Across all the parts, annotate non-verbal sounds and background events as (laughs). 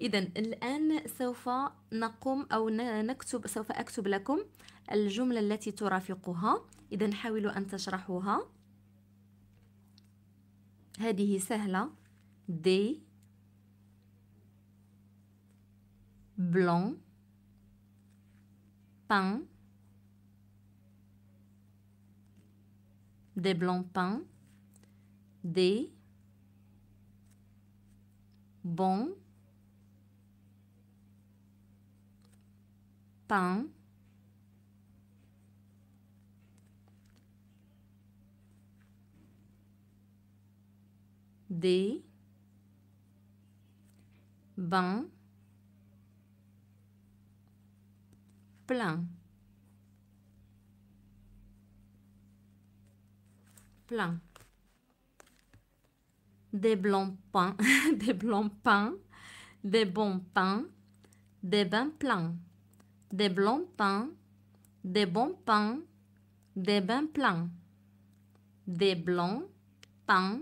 إذا الآن سوف نقوم أو نكتب سوف أكتب لكم الجملة التي ترافقها إذا حاولوا أن تشرحوها هذه سهلة بلون بان دي بلون بان دي بون bons pain, des bains pleins plein des blancs pains (laughs) des blancs pains des bons pains des bains pleins des blancs pains, des bons pains, des bains plans, des blancs pains,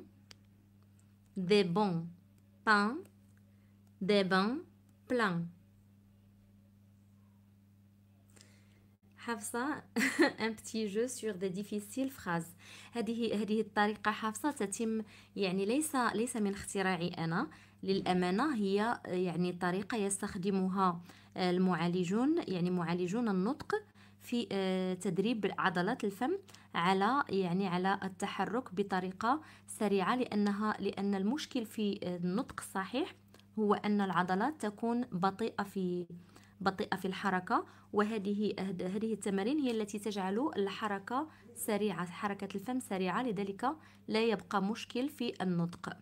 des bons pains, des bains plans. حفصة (laughs) un petit jeu sur des difficiles phrases هذه هذه تتم يعني للأمانة هي يعني طريقة يستخدمها آه، المعالجون يعني معالجون النطق في آه، تدريب عضلات الفم على يعني على التحرك بطريقة سريعة لأنها لأن المشكل في آه، النطق الصحيح هو أن العضلات تكون بطيئة في بطيئة في الحركة وهذه هذه التمارين هي التي تجعل الحركة سريعة حركة الفم سريعة لذلك لا يبقى مشكل في النطق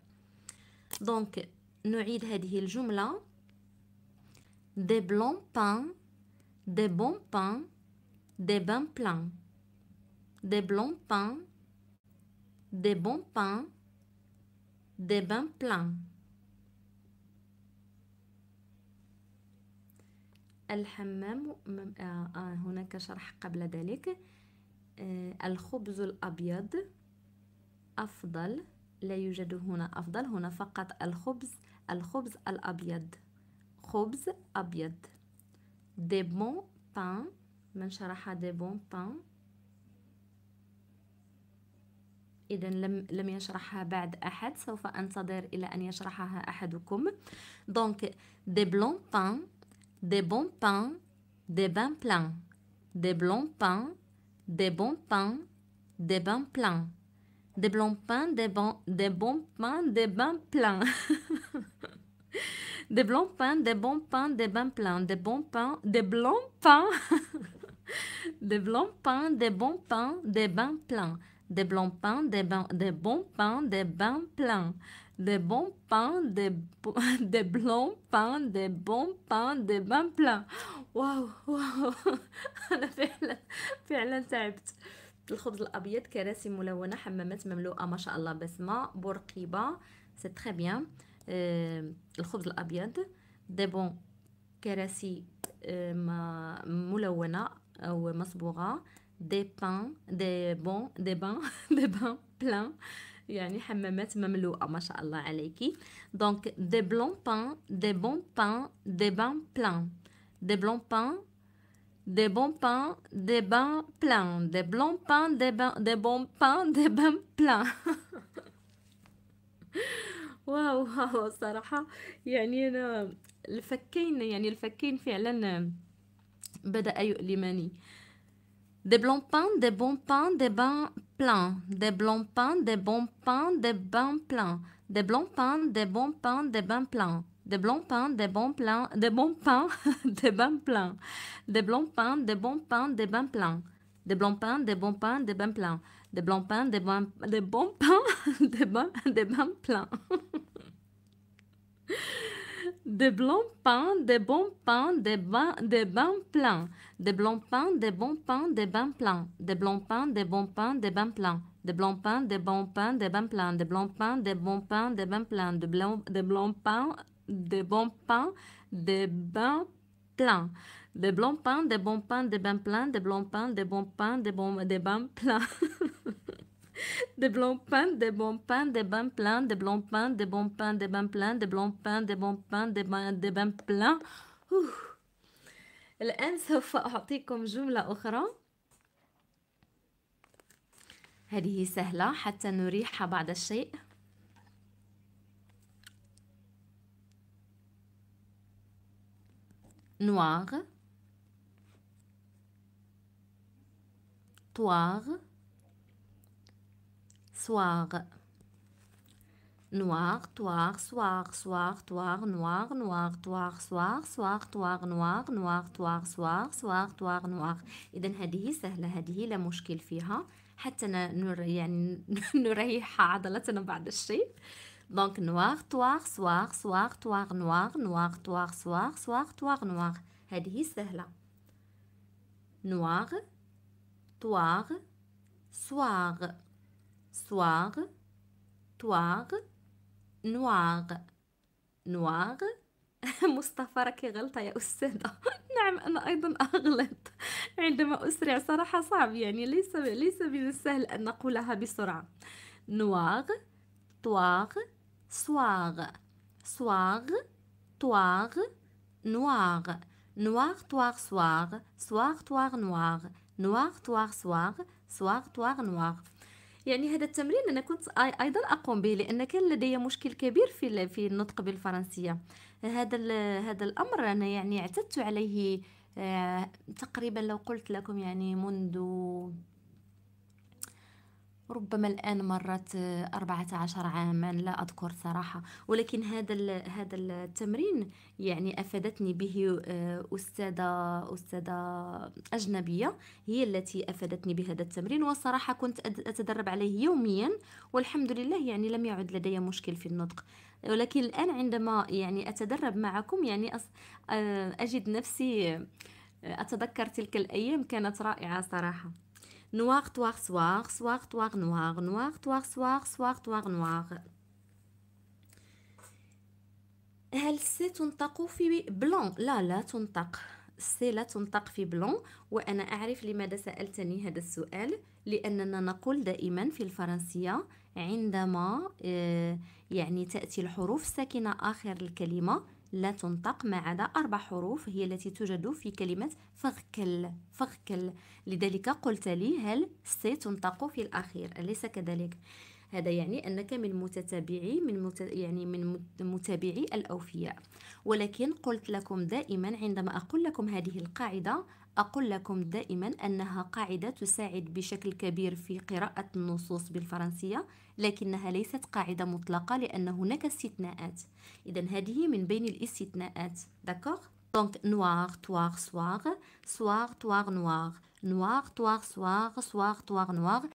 دونك نعيد هذه الجمله دي بلون بان دي بون بان دي بان بلان دي بلون بان دي بون بان دي بان بلان الحمام آه، آه، هناك شرح قبل ذلك آه، الخبز الابيض افضل لا يوجد هنا افضل هنا فقط الخبز الخبز الأبيض خبز أبيض دي بون بان من شرح دي بون بان إذا لم لم يشرحها بعد أحد سوف أنتظر إلى أن يشرحها أحدكم دونك دي بلون بان دي بون بان دي بان بلان دي بلون بان دي بون بان دي بان بلان des blancs pains, des, bon, des bons pains, des bains pleins. des blancs pains, des bons pains, des bains pleins, des bons pains, des blancs pains. des blancs pains, des bons pains, des bains pleins. Des blancs pains, des, bains, des bons pains, des bains pleins. Des bons pains, des, des blancs pains, des bons pains, des bains pleins. Waouh, waouh. أنا فعلا فعلا تعبت. الخبز الابيض كراسي ملونه حمامات مملوءه ما شاء الله بسمه بورقيبه سي تري بيان آه الخبز الابيض دي بون كراسي آه ملونه او مصبوغه دي بان دي بون دي بان دي بان بلان يعني حمامات مملوءه ما شاء الله عليكي دونك دي بلون بان دي بون بان دي بان بلان دي بلون بان des bons pains, des bains pleins, des blancs pains, des, bains, des bons pains, (laughs) des bains pleins. Waouh, واو صراحة يعني أنا الفكين يعني الفكين فعلا بدأ يؤلمني des blancs pains, des bons pains, des bains pleins, des blancs pains, des bons pains, des bains pleins, des blancs pains, des bons pains, des bains pleins des blancs pains, des bons plans, des bons pains, des bains plans des blancs pains, des bons pains, des bains plans des blancs pains, des bons pains, des bains plans des blancs pains, des bons, des bons pains, des bains, des bains pleins. Des blancs pains, des bons pains, des bains, des bains plans Des blancs pains, des bons pains, des bains plans Des blancs pains, des bons pains, des bains plans Des blancs pains, des bons pains, des bains plans Des blancs pains, des bons pains, des bains plans. Des de des blancs pains, de bons pains, de bains pleins. De blancs pains, de bons pains, de bains pleins, de blancs pains, de bons pains, de, bons, de bon pleins. de blancs pains, de bons pains, de bains pleins, de blancs pains, de bons pains, de bains pleins, de blancs pains, de bons pains, de bains, de bains pleins. noir, toire, soir. Noir, toire, soir, soir, toire, noir, noir, toire, soir, soir, toire, noir, noir, toire, soir, soir, toire, noir. إذا هذه سهلة هذه لا مشكل فيها حتى يعني نريح عضلتنا بعد الشيء. دونك نوار طوار سوار سوار طوار نوار نوار طوار سوار سوار طوار نوار هذه سهله نوار طوار سوار سوار طوار نوار نوار مصطفى راكي غلطة يا أستاذة (laughs) نعم أنا أيضا أغلط عندما أسرع صراحة صعب يعني ليس ليس من السهل أن نقولها بسرعة نواغ طواغ صواغ صواغ طواغ نواغ نواغ طواغ صواغ صواغ طواغ نواغ نواغ طواغ صواغ صواغ طواغ نواغ يعني هذا التمرين انا كنت ايضا اقوم به لان كان لدي مشكل كبير في في النطق بالفرنسيه هذا هذا الامر انا يعني اعتدت عليه آه، تقريبا لو قلت لكم يعني منذ ربما الآن مرت 14 عاما لا أذكر صراحة ولكن هذا هذا التمرين يعني أفادتني به آه، أستاذة أستاذة أجنبية هي التي أفادتني بهذا التمرين وصراحة كنت أتدرب عليه يوميا والحمد لله يعني لم يعد لدي مشكل في النطق ولكن الآن عندما يعني أتدرب معكم يعني آه، أجد نفسي آه، أتذكر تلك الأيام كانت رائعة صراحة noir, noir, soir, soir, noir, noir, noir, noir, soir, soir, noir, noir. هل سي تنطق في بلون لا لا تنطق سي لا تنطق في بلون وأنا أعرف لماذا سألتني هذا السؤال لأننا نقول دائما في الفرنسية عندما آه، يعني تأتي الحروف ساكنة آخر الكلمة لا تنطق ما عدا أربع حروف هي التي توجد في كلمة فغكل فغكل لذلك قلت لي هل سي تنطق في الأخير أليس كذلك؟ هذا يعني أنك من متتابعي من مت... يعني من متابعي الأوفياء ولكن قلت لكم دائما عندما أقول لكم هذه القاعدة أقول لكم دائما أنها قاعدة تساعد بشكل كبير في قراءة النصوص بالفرنسية لكنها ليست قاعدة مطلقة لأن هناك استثناءات إذا هذه من بين الاستثناءات داكوغ دونك نوار توار سوار سوار توار نوار نوار توار سوار سوار توار نوار